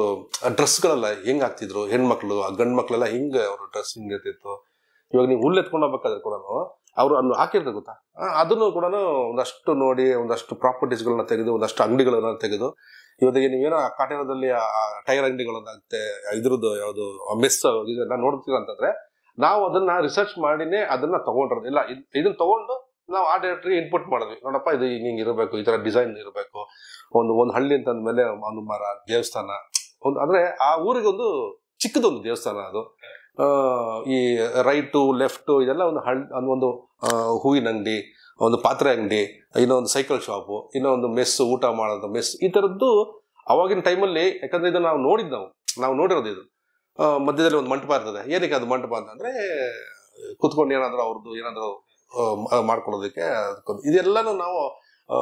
ಡ್ರೆಸ್ಗಳೆಲ್ಲ ಹೆಂಗ್ ಆಗ್ತಿದ್ರು ಹೆಣ್ಮಕ್ಳು ಗಂಡು ಮಕ್ಕಳೆಲ್ಲ ಹೆಂಗೆ ಅವ್ರ ಡ್ರೆಸ್ ಇರ್ತಿತ್ತು ಇವಾಗ ನೀವು ಹುಲ್ಲು ಹೋಗ್ಬೇಕಾದ್ರೆ ಕೂಡ ಅವರು ಅಲ್ಲಿ ಹಾಕಿರ್ತಾರೆ ಗೊತ್ತಾ ಅದನ್ನು ಕೂಡ ಒಂದಷ್ಟು ನೋಡಿ ಒಂದಷ್ಟು ಪ್ರಾಪರ್ಟೀಸ್ಗಳನ್ನ ತೆಗೆದು ಒಂದಷ್ಟು ಅಂಗಡಿಗಳನ್ನ ತೆಗೆದು ಇವತ್ತಿಗೆ ನೀವೇನೋ ಕಾಟೇರದಲ್ಲಿ ಟೈರ್ ಅಂಗಡಿಗಳಂತೆ ಇದ್ರದ್ದು ಯಾವುದು ಮೆಸ್ ಇದೆಲ್ಲ ನೋಡ್ತೀರ ಅಂತಂದ್ರೆ ನಾವು ಅದನ್ನ ರಿಸರ್ಚ್ ಮಾಡಿನೇ ಅದನ್ನ ತಗೊಂಡ್ರದ್ದು ಇಲ್ಲ ಇದನ್ನ ತಗೊಂಡು ನಾವು ಆ ಡೇಟ್ರಿ ಇನ್ಪುಟ್ ಮಾಡಿದ್ವಿ ನೋಡಪ್ಪ ಇದು ಹಿಂಗೆ ಇರಬೇಕು ಈ ಥರ ಡಿಸೈನ್ ಇರಬೇಕು ಒಂದು ಒಂದು ಹಳ್ಳಿ ಮೇಲೆ ಒಂದು ಮರ ದೇವಸ್ಥಾನ ಒಂದು ಅಂದರೆ ಆ ಊರಿಗೆ ಒಂದು ಚಿಕ್ಕದೊಂದು ದೇವಸ್ಥಾನ ಅದು ಈ ರೈಟು ಲೆಫ್ಟು ಇದೆಲ್ಲ ಒಂದು ಹಳ್ಳಿ ಒಂದು ಹೂವಿನ ಅಂಗಡಿ ಒಂದು ಪಾತ್ರೆ ಅಂಗಡಿ ಇನ್ನೊಂದು ಸೈಕಲ್ ಶಾಪು ಇನ್ನೊಂದು ಮೆಸ್ ಊಟ ಮಾಡೋದು ಮೆಸ್ ಈ ಥರದ್ದು ಅವಾಗಿನ ಟೈಮಲ್ಲಿ ಯಾಕಂದ್ರೆ ಇದನ್ನು ನಾವು ನೋಡಿದ್ದು ನಾವು ನಾವು ನೋಡಿರೋದು ಇದು ಮಧ್ಯದಲ್ಲಿ ಒಂದು ಮಂಟಪ ಇರ್ತದೆ ಏನಕ್ಕೆ ಅದು ಮಂಟಪ ಅಂತಂದರೆ ಕುತ್ಕೊಂಡು ಏನಾದರೂ ಅವ್ರದ್ದು ಏನಾದರೂ ಮಾಡ್ಕೊಳ್ಳೋದಕ್ಕೆ ಅದಕ್ಕೊಂದು ಇದೆಲ್ಲನೂ ನಾವು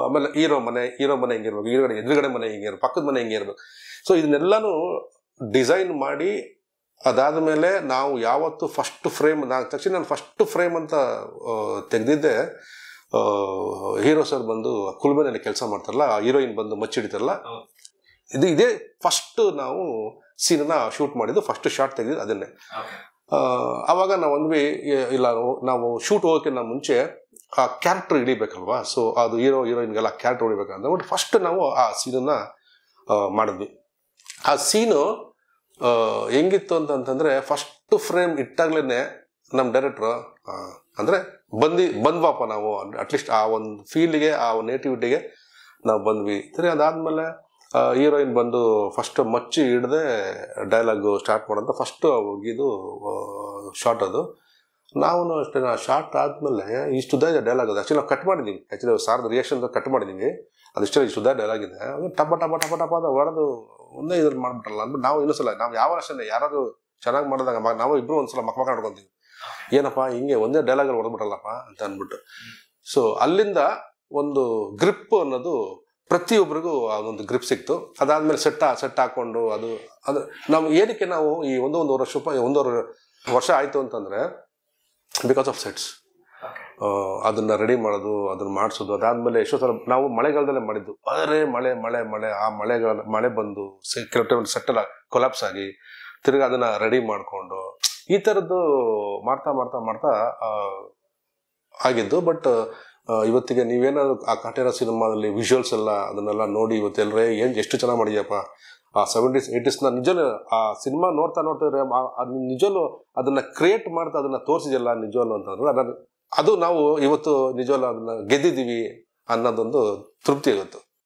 ಆಮೇಲೆ ಹೀರೋ ಮನೆ ಹೀರೋ ಮನೆ ಇರಬೇಕು ಹೀರೋಗಡೆ ಎದುರುಗಡೆ ಮನೆ ಇರಬೇಕು ಪಕ್ಕದ ಮನೆ ಇರಬೇಕು ಸೊ ಇದನ್ನೆಲ್ಲನೂ ಡಿಸೈನ್ ಮಾಡಿ ಅದಾದ ಮೇಲೆ ನಾವು ಯಾವತ್ತು ಫಸ್ಟ್ ಫ್ರೇಮ್ ನಾನು ತಕ್ಷಣ ನಾನು ಫಸ್ಟ್ ಫ್ರೇಮ್ ಅಂತ ತೆಗೆದಿದ್ದೆ ಹೀರೋ ಸರ್ ಬಂದು ಕುಲ್ಬೆನಲ್ಲಿ ಕೆಲಸ ಮಾಡ್ತಾರಲ್ಲ ಹೀರೋಯಿನ್ ಬಂದು ಮಚ್ಚಿಡಿತಾರಲ್ಲ ಇದು ಇದೇ ಫಸ್ಟ್ ನಾವು ಸೀನನ್ನು ಶೂಟ್ ಮಾಡಿದ್ದು ಫಸ್ಟ್ ಶಾರ್ಟ್ ತೆಗೆದಿದ್ದು ಅದನ್ನೇ ಆವಾಗ ನಾವು ಅಂದ್ವಿ ಇಲ್ಲ ನಾವು ಶೂಟ್ ಹೋಗೋಕ್ಕಿಂತ ಮುಂಚೆ ಆ ಕ್ಯಾರೆಕ್ಟರ್ ಹಿಡಿಬೇಕಲ್ವಾ ಸೊ ಅದು ಹೀರೋ ಹೀರೋಯಿನ್ಗೆಲ್ಲ ಕ್ಯಾರೆಕ್ಟರ್ ಹೊಡಿಬೇಕಂತ ಫಸ್ಟ್ ನಾವು ಆ ಸೀನನ್ನು ಮಾಡಿದ್ವಿ ಆ ಸೀನು ಹೆಂಗಿತ್ತು ಅಂತಂತಂದರೆ ಫಸ್ಟ್ ಫ್ರೇಮ್ ಇಟ್ಟಾಗ್ಲೇ ನಮ್ಮ ಡೈರೆಕ್ಟ್ರು ಅಂದರೆ ಬಂದು ಬಂದ್ವಾಪ ನಾವು ಅಟ್ಲೀಸ್ಟ್ ಆ ಒಂದು ಫೀಲ್ಡ್ಗೆ ಆ ಒಂದು ನೇಟಿವಿಟಿಗೆ ನಾವು ಬಂದ್ವಿ ಸರಿ ಅದಾದಮೇಲೆ ಹೀರೋಯಿನ್ ಬಂದು ಫಸ್ಟ್ ಮಚ್ಚಿ ಹಿಡ್ದೆ ಡೈಲಾಗು ಸ್ಟಾರ್ಟ್ ಮಾಡೋದು ಫಸ್ಟು ಒಗಿದು ಶಾರ್ಟ್ ಅದು ನಾವು ಅಷ್ಟೇ ನಾ ಶಾರ್ಟ್ ಆದಮೇಲೆ ಇಷ್ಟು ಡೈಲಾಗ್ ಅದು ಆ್ಯಕ್ಚುಲಿ ನಾವು ಕಟ್ ಮಾಡಿದ್ದೀವಿ ಆ್ಯಕ್ಚುಲಿ ಸಾರ್ದು ರಿಯಾಕ್ಷನ್ ಕಟ್ ಮಾಡಿದ್ದೀವಿ ಅದಿಷ್ಟೇ ಇಷ್ಟು ಉದ್ದ ಡೈಲಾಗ್ ಇದೆ ಟಪ ಟಪ ಟಪ ಟಪ ಅದು ಹೊಡೆದು ಒಂದೇ ಇದ್ರ ಮಾಡ್ಬಿಟ್ರಲ್ಲ ಅಂದ್ಬಿಟ್ಟು ನಾವು ಸಲ ನಾವು ಯಾವ ಅಷ್ಟೇ ಯಾರಾದರೂ ಚೆನ್ನಾಗಿ ಮಾಡಿದಾಗ ನಾವು ಇಬ್ಬರು ಒಂದ್ಸಲ ಮಕ್ಕ ಮಾಡ್ಕೊತೀವಿ ಏನಪ್ಪ ಹಿಂಗೆ ಒಂದೇ ಡೈಲಾಗಲ್ಲಿ ಹೊಡೆದ್ಬಿಟ್ರಲ್ಲಪ್ಪ ಅಂತ ಅಂದ್ಬಿಟ್ಟು ಸೊ ಅಲ್ಲಿಂದ ಒಂದು ಗ್ರಿಪ್ ಅನ್ನೋದು ಪ್ರತಿಯೊಬ್ಬರಿಗೂ ಅದೊಂದು ಗ್ರಿಪ್ ಸಿಕ್ತು ಅದಾದಮೇಲೆ ಸೆಟ್ ಸೆಟ್ ಹಾಕ್ಕೊಂಡು ಅದು ಅದು ನಾವು ಏನಕ್ಕೆ ನಾವು ಈ ಒಂದೊಂದು ವರ್ಷ ಒಂದೂವರೆ ವರ್ಷ ಆಯಿತು ಅಂತಂದರೆ ಬಿಕಾಸ್ ಆಫ್ ಸೆಟ್ಸ್ ಅದನ್ನು ರೆಡಿ ಮಾಡೋದು ಅದನ್ನು ಮಾಡಿಸೋದು ಅದಾದಮೇಲೆ ಎಷ್ಟೋ ಸಲ ನಾವು ಮಳೆಗಾಲದಲ್ಲೇ ಮಾಡಿದ್ದು ಆದರೆ ಮಳೆ ಮಳೆ ಮಳೆ ಆ ಮಳೆಗಾಲ ಮಳೆ ಬಂದು ಕೆಲವು ಟೈಮ್ ಸೆಟ್ಟೆಲ್ಲ ಕೊಲಾಪ್ಸ್ ಆಗಿ ತಿರ್ಗಿ ಅದನ್ನು ರೆಡಿ ಮಾಡಿಕೊಂಡು ಈ ಥರದ್ದು ಮಾಡ್ತಾ ಮಾಡ್ತಾ ಮಾಡ್ತಾ ಆಗಿದ್ದು ಬಟ್ ಇವತ್ತಿಗೆ ನೀವೇನಾದ್ರು ಆ ಕಾಟೇರ ಸಿನಿಮಾದಲ್ಲಿ ವಿಜುವಲ್ಸ್ ಎಲ್ಲ ಅದನ್ನೆಲ್ಲ ನೋಡಿ ಇವತ್ತೆಲ್ಲರೇ ಏನು ಎಷ್ಟು ಚೆನ್ನಾಗಿ ಮಾಡಿದ್ಯಪ್ಪ ಆ ಸೆವೆಂಟೀಸ್ ಏಯ್ಟೀಸ್ನ ನಿಜವೂ ಆ ಸಿನಿಮಾ ನೋಡ್ತಾ ನೋಡ್ತಾ ಇದ್ರೆ ನಿಜವೂ ಅದನ್ನ ಕ್ರಿಯೇಟ್ ಮಾಡ್ತಾ ಅದನ್ನ ತೋರಿಸಿದೆಯಲ್ಲ ನಿಜವಲ್ಲೂ ಅಂತಂದ್ರೆ ಅದನ್ನು ಅದು ನಾವು ಇವತ್ತು ನಿಜವಲ್ಲ ಅದನ್ನ ಗೆದ್ದಿದ್ದೀವಿ ಅನ್ನೋದೊಂದು ತೃಪ್ತಿ ಇವತ್ತು